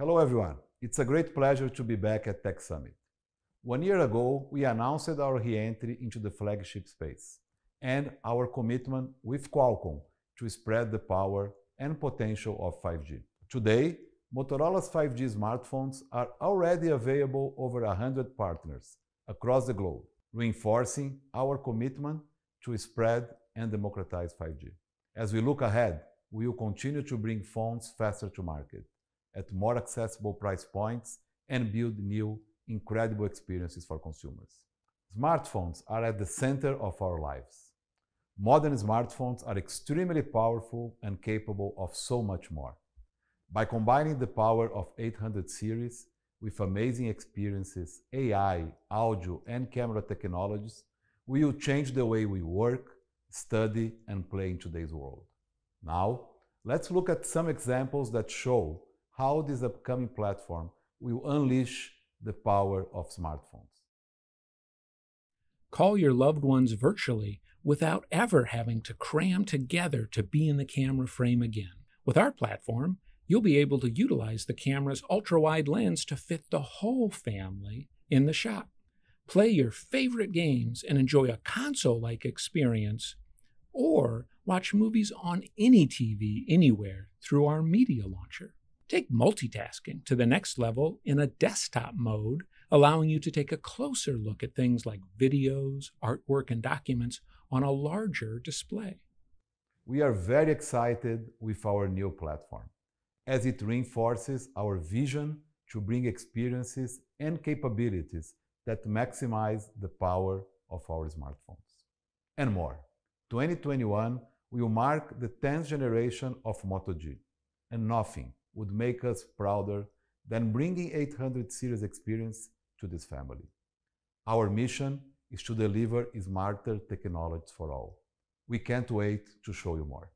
Hello, everyone. It's a great pleasure to be back at Tech Summit. One year ago, we announced our re-entry into the flagship space and our commitment with Qualcomm to spread the power and potential of 5G. Today, Motorola's 5G smartphones are already available over 100 partners across the globe, reinforcing our commitment to spread and democratize 5G. As we look ahead, we will continue to bring phones faster to market at more accessible price points and build new, incredible experiences for consumers. Smartphones are at the center of our lives. Modern smartphones are extremely powerful and capable of so much more. By combining the power of 800 series with amazing experiences, AI, audio, and camera technologies, we will change the way we work, study, and play in today's world. Now, let's look at some examples that show how this upcoming platform will unleash the power of smartphones. Call your loved ones virtually without ever having to cram together to be in the camera frame again. With our platform, you'll be able to utilize the camera's ultra wide lens to fit the whole family in the shot. Play your favorite games and enjoy a console like experience, or watch movies on any TV anywhere through our media launcher. Take multitasking to the next level in a desktop mode, allowing you to take a closer look at things like videos, artwork, and documents on a larger display. We are very excited with our new platform, as it reinforces our vision to bring experiences and capabilities that maximize the power of our smartphones. And more. 2021 will mark the 10th generation of Moto G, and nothing would make us prouder than bringing 800 series experience to this family. Our mission is to deliver smarter technology for all. We can't wait to show you more.